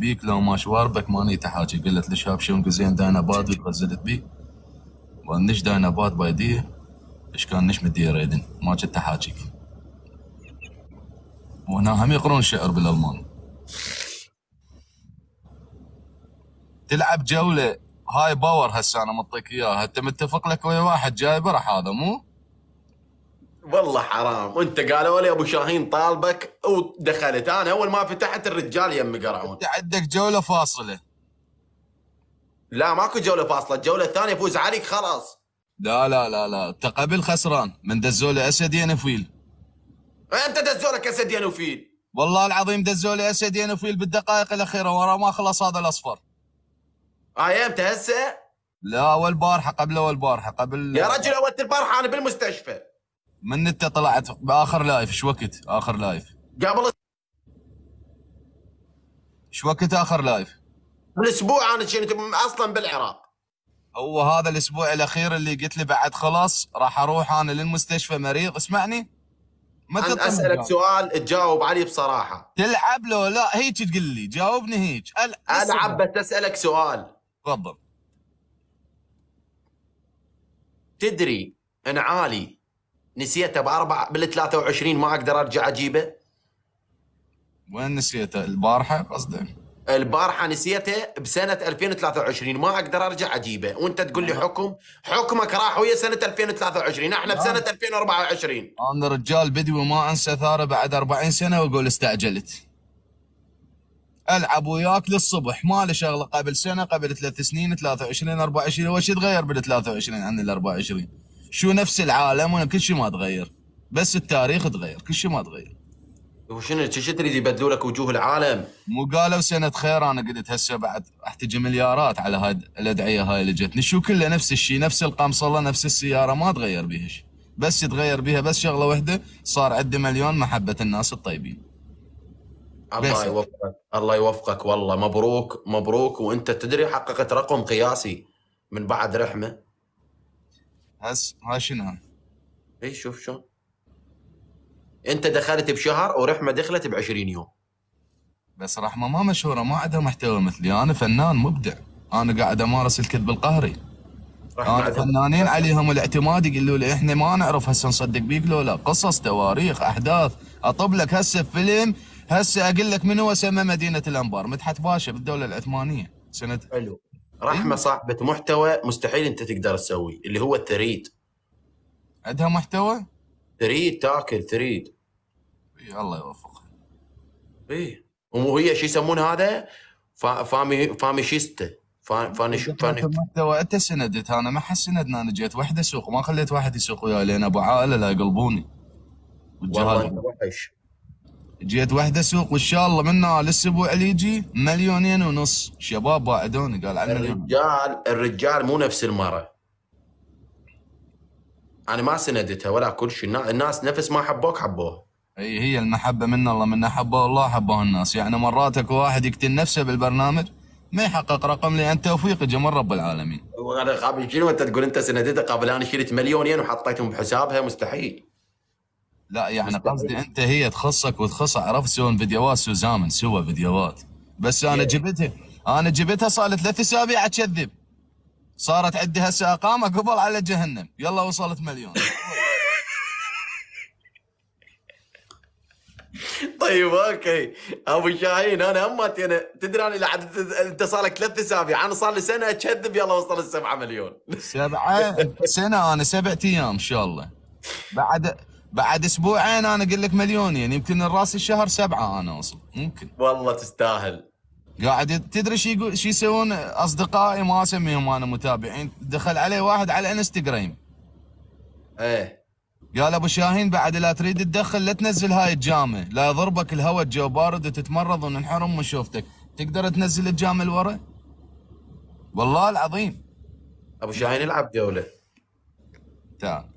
بيك لو ما شواربك ماني تحاجي قلت لشاب شون قزين دانا باد وغزلت بيك ونش دانا باد بايديه اش كان نش مديه ريدن ما كنت تحاجيك وهنا هم يقرون شعر بالالمان تلعب جوله هاي باور هسه انا مطيك اياها انت متفق لك ويا واحد جايبه راح هذا مو؟ والله حرام انت قالوا لي ابو شاهين طالبك ودخلت انا اول ما فتحت الرجال يمي قرعون انت عندك جوله فاصله لا ماكو جوله فاصله الجوله الثانيه يفوز عليك خلاص لا لا لا لا انت قبل خسران من دزوله اسد يا نفيل انت دزولك اسد يا نفيل والله العظيم دزوله اسد يا نفيل بالدقائق الاخيره ورا ما خلص هذا الاصفر اه هسه؟ لا اول بارحه قبل اول بارحه قبل يا رجل اول البارحه انا بالمستشفى من انت طلعت باخر لايف ايش وقت اخر لايف؟ قبل ايش وقت اخر لايف؟ الاسبوع انا كنت اصلا بالعراق هو هذا الاسبوع الاخير اللي قلت لي بعد خلاص راح اروح انا للمستشفى مريض اسمعني متى أنا اسالك سؤال تجاوب علي بصراحه تلعب لو لا هيك تقول لي جاوبني هيك العب بس اسالك سؤال تفضل تدري ان علي نسيته باربع بال 23 ما اقدر ارجع اجيبه وين نسيته البارحه قصدك البارحه نسيته بسنه 2023 ما اقدر ارجع اجيبه وانت تقول لي آه. حكم حكمك راح ويا سنه 2023 احنا بسنه آه. 2024 انا رجال بدوي ما انسى ثاره بعد 40 سنه واقول استعجلت العب وياك للصبح ما له شغله قبل سنه قبل ثلاث سنين 23 24 هو شو تغير بال 23 عن ال 24 شو نفس العالم وانا كل شيء ما تغير بس التاريخ تغير كل شيء ما تغير وشنو شو تريد يبدلوا لك وجوه العالم؟ مو قالوا سنة خير انا قلت هسه بعد تجي مليارات على هاي الادعية هاي اللي جتني شو كله نفس الشيء نفس القمصلة نفس السيارة ما تغير بيها شيء بس تغير بيها بس شغلة واحدة صار عندي مليون محبة الناس الطيبين الله يوفقك الله يوفقك والله مبروك مبروك وانت تدري حققت رقم قياسي من بعد رحمه هس ها شنو اي شوف شو انت دخلت بشهر ورحمه دخلت ب 20 يوم بس رحمه ما مشهوره ما عندها محتوى مثلي انا فنان مبدع انا قاعد امارس الكذب القهري انا فنانين عليهم الاعتماد يقولوا لي احنا ما نعرف هسه نصدق بيك لو لا قصص تواريخ احداث اطب لك هسه فيلم هسه اقول لك من هو سمى مدينه الانبار مدحت باشا بالدوله العثمانيه سنه حلو رحمه إيه. صاحبه محتوى مستحيل انت تقدر تسوي اللي هو الثريد عندها محتوى؟ تريد تاكل تريد إيه، الله يوفقها ايه وهي شو يسمون هذا؟ فامي فامي فاميشيستا فاني فاني محتوى انت سندت انا ما حس سندنا انا جيت وحده سوق ما خليت واحد يسوق وياي لان ابو عائله لا يقلبوني والله انت وحش جيت وحده سوق وان شاء الله من الاسبوع اللي يجي مليونين ونص شباب باعدوني قال عن الرجال الرجال مو نفس المراه انا ما سندتها ولا كل شيء الناس نفس ما حبوك حبوه اي هي المحبه من الله من حبه الله حبه الناس يعني مرات اكو واحد يقتل نفسه بالبرنامج ما يحقق رقم لان توفيق جمال رب العالمين وانا قابل شنو انت تقول انت سندتها قابل انا شريت مليونين وحطيتهم بحسابها مستحيل لا يعني قصدي يعني انت هي تخصك وتخص عرفت سوى فيديوهات سوزامن سوى فيديوهات بس انا جبتها انا جبتها صار لي ثلاث اسابيع اكذب صارت عندي هسه اقامه قبل على جهنم يلا وصلت مليون طيب اوكي ابو شاهين انا همتي يعني انا تدري انا لحد انت صار لك ثلاث اسابيع انا صار لي سنه اكذب يلا وصلت 7 مليون سبعه سنه انا سبعة ايام ان شاء الله بعد بعد اسبوعين انا اقول لك مليون يعني يمكن الراس الشهر سبعه انا اوصل ممكن والله تستاهل قاعد تدري شو يقول شو يسوون اصدقائي ما اسميهم انا متابعين دخل علي واحد على انستغرام ايه قال ابو شاهين بعد لا تريد تدخل لا تنزل هاي الجامه لا يضربك الهواء الجو بارد وتتمرض وننحرم من شوفتك تقدر تنزل الجامه لورا والله العظيم ابو شاهين العب جوله تعال